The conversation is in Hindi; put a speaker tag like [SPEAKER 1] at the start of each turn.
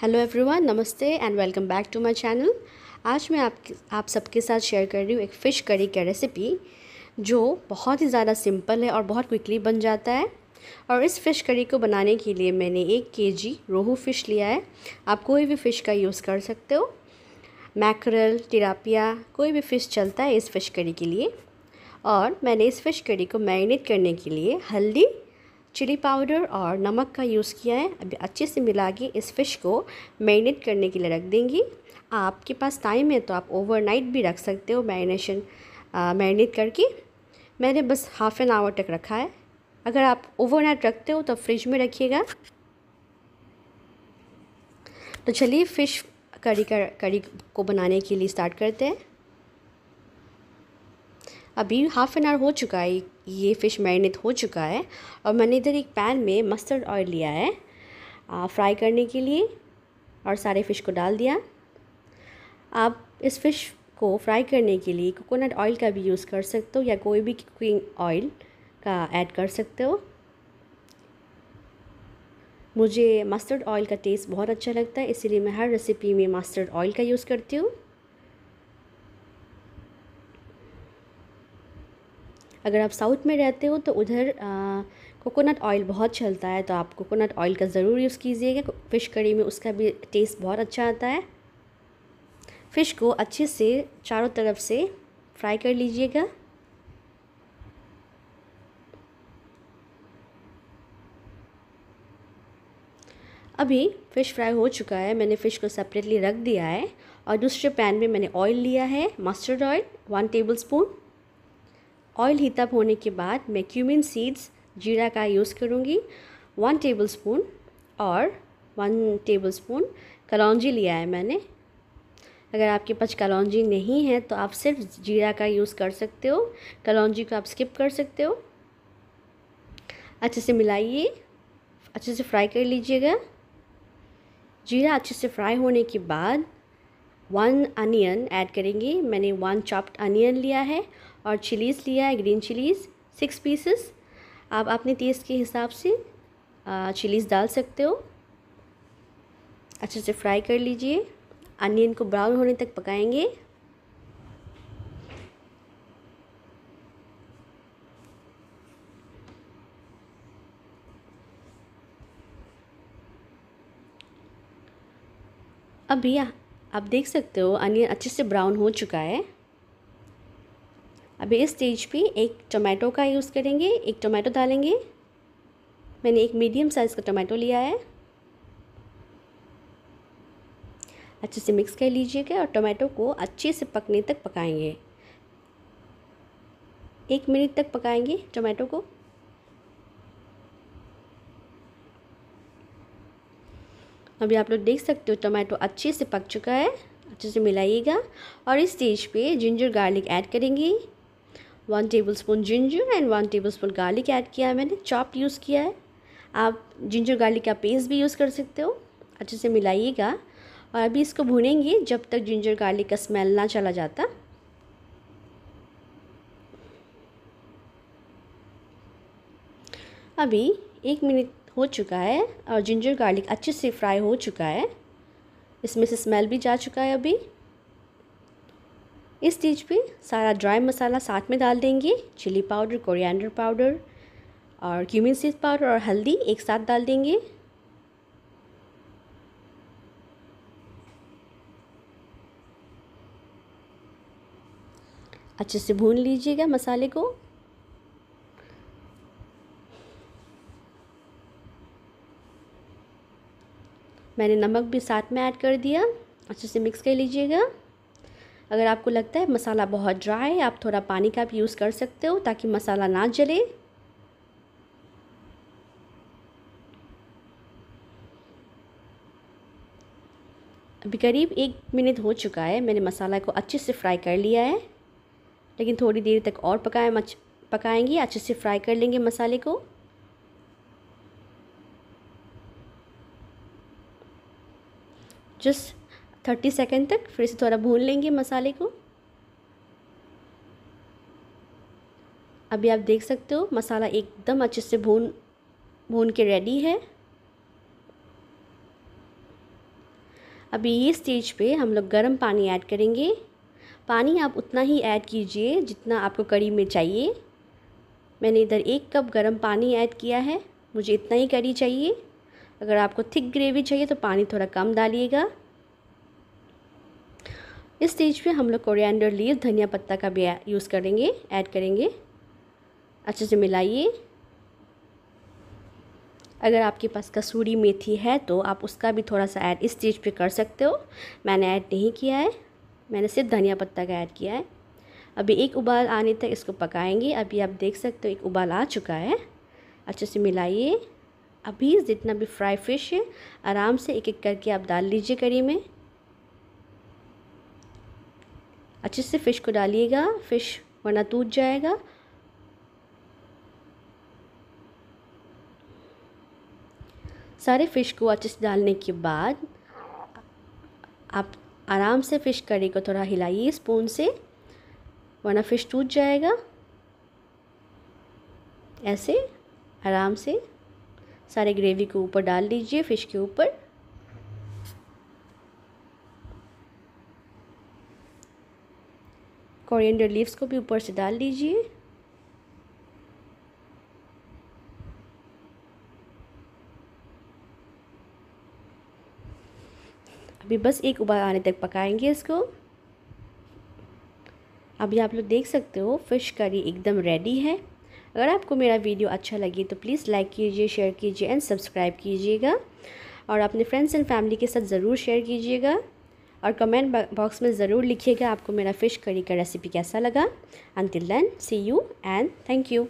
[SPEAKER 1] हेलो एवरीवन नमस्ते and welcome back to my channel आज मैं आप आप सबके साथ शेयर कर रही हूँ एक फ़िश करी का रेसिपी जो बहुत ही ज़्यादा सिंपल है और बहुत क्विकली बन जाता है और इस फ़िश करी को बनाने के लिए मैंने एक के जी रोहू फ़िश लिया है आप कोई भी फ़िश का यूज़ कर सकते हो मैकरल टिरापिया कोई भी फ़िश चलता है इस फ़िश करी के लिए और मैंने इस फ़िश करी को मैरिनेट करने के लिए हल्दी चिली पाउडर और नमक का यूज़ किया है अभी अच्छे से मिला के इस फ़िश को मैरिनेट करने के लिए रख देंगी आपके पास टाइम है तो आप ओवरनाइट भी रख सकते हो मैरिनेशन मैरिनेट करके मैंने बस हाफ़ एन आवर तक रखा है अगर आप ओवरनाइट रखते हो तो फ्रिज में रखिएगा तो चलिए फ़िश करी कर करी को बनाने के लिए स्टार्ट करते हैं अभी हाफ़ एन आवर हो चुका है ये फ़िश मैरिनेट हो चुका है और मैंने इधर एक पैन में मस्टर्ड ऑयल लिया है फ्राई करने के लिए और सारे फ़िश को डाल दिया आप इस फ़िश को फ्राई करने के लिए कोकोनट ऑयल का भी यूज़ कर सकते हो या कोई भी कुकिंग ऑयल का ऐड कर सकते हो मुझे मस्टर्ड ऑयल का टेस्ट बहुत अच्छा लगता है इसीलिए मैं हर रेसिपी में मस्टर्ड ऑयल का यूज़ करती हूँ अगर आप साउथ में रहते हो तो उधर कोकोनट ऑयल बहुत चलता है तो आप कोकोनट ऑयल का ज़रूर यूज़ कीजिएगा फ़िश करी में उसका भी टेस्ट बहुत अच्छा आता है फ़िश को अच्छे से चारों तरफ से फ्राई कर लीजिएगा अभी फ़िश फ्राई हो चुका है मैंने फ़िश को सेपरेटली रख दिया है और दूसरे पैन में मैंने ऑयल लिया है mustard oil one tablespoon oil heat up होने के बाद मैं क्यूमिन सीड्स जीरा का यूज़ करूँगी वन टेबल स्पून और वन टेबल स्पून कलौजी लिया है मैंने अगर आपके पास कलौजी नहीं है तो आप सिर्फ जीरा का यूज़ कर सकते हो कलौजी को आप स्किप कर सकते हो अच्छे से मिलाइए अच्छे से फ्राई कर लीजिएगा जीरा अच्छे से फ्राई होने के बाद वन अनियन ऐड करेंगे मैंने वन चॉप्ड अनियन लिया है और चिलीज़ लिया है ग्रीन चिलीज़ सिक्स पीसेस आप अपने टेस्ट के हिसाब से चिलीज़ डाल सकते हो अच्छे से फ्राई कर लीजिए अनियन को ब्राउन होने तक पकाएंगे अब भैया आप देख सकते हो अनियन अच्छे से ब्राउन हो चुका है अभी इस स्टेज पे एक टोमेटो का यूज़ करेंगे एक टोमेटो डालेंगे मैंने एक मीडियम साइज़ का टोमेटो लिया है अच्छे से मिक्स कर लीजिएगा और टोमेटो को अच्छे से पकने तक पकाएंगे एक मिनट तक पकाएंगे टोमेटो को अभी आप लोग देख सकते हो टोमेटो अच्छे से पक चुका है अच्छे से मिलाइएगा और इस स्टेज पे जिंजर गार्लिक ऐड करेंगे one tablespoon ginger and one tablespoon garlic add किया है मैंने चॉप यूज़ किया है आप जिंजर गार्लिक का पेस्ट भी यूज़ कर सकते हो अच्छे से मिलाइएगा और अभी इसको भुनेंगे जब तक जिंजर गार्लिक का स्मेल ना चला जाता अभी एक मिनट हो चुका है और जिंजर गार्लिक अच्छे से फ्राई हो चुका है इसमें से स्मेल भी जा चुका है अभी इस स्टेज पे सारा ड्राई मसाला साथ में डाल देंगे चिली पाउडर कोरिएंडर पाउडर और क्यूमिन सीड पाउडर और हल्दी एक साथ डाल देंगे अच्छे से भून लीजिएगा मसाले को मैंने नमक भी साथ में ऐड कर दिया अच्छे से मिक्स कर लीजिएगा अगर आपको लगता है मसाला बहुत ड्राई है आप थोड़ा पानी का भी यूज़ कर सकते हो ताकि मसाला ना जले अभी करीब एक मिनट हो चुका है मैंने मसाला को अच्छे से फ्राई कर लिया है लेकिन थोड़ी देर तक और पकाए मच पकाएंगे अच्छे से फ्राई कर लेंगे मसाले को जस्ट थर्टी सेकेंड तक फिर से थोड़ा भून लेंगे मसाले को अभी आप देख सकते हो मसाला एकदम अच्छे से भून भून के रेडी है अभी ये स्टेज पे हम लोग गर्म पानी ऐड करेंगे पानी आप उतना ही ऐड कीजिए जितना आपको कड़ी में चाहिए मैंने इधर एक कप गर्म पानी ऐड किया है मुझे इतना ही कड़ी चाहिए अगर आपको थिक ग्रेवी चाहिए तो पानी थोड़ा कम डालिएगा इस स्टेज पे हम लोग कोरिएंडर लीव धनिया पत्ता का भी यूज़ करेंगे ऐड करेंगे अच्छे से मिलाइए अगर आपके पास कसूरी मेथी है तो आप उसका भी थोड़ा सा ऐड इस स्टेज पे कर सकते हो मैंने ऐड नहीं किया है मैंने सिर्फ धनिया पत्ता का ऐड किया है अभी एक उबाल आने तक इसको पकाएंगे अभी आप देख सकते हो एक उबाल आ चुका है अच्छे से मिलाइए अभी जितना भी फ्राई फिश है आराम से एक एक करके आप डाल लीजिए करी में अच्छे से फ़िश को डालिएगा फ़िश वरना टूट जाएगा सारे फ़िश को अच्छे से डालने के बाद आप आराम से फ़िश करी को थोड़ा हिलाइए स्पून से वरना फ़िश टूट जाएगा ऐसे आराम से सारे ग्रेवी को ऊपर डाल दीजिए फ़िश के ऊपर कोरिएंडर लीव्स को भी ऊपर से डाल लीजिए अभी बस एक उबाल आने तक पकाएंगे इसको अभी आप लोग देख सकते हो फ़िश करी एकदम रेडी है अगर आपको मेरा वीडियो अच्छा लगे तो प्लीज़ लाइक कीजिए शेयर कीजिए एंड सब्सक्राइब कीजिएगा और अपने फ्रेंड्स एंड फैमिली के साथ ज़रूर शेयर कीजिएगा और कमेंट बॉक्स में ज़रूर लिखिएगा आपको मेरा फ़िश करी का रेसिपी कैसा लगा until then see you and thank you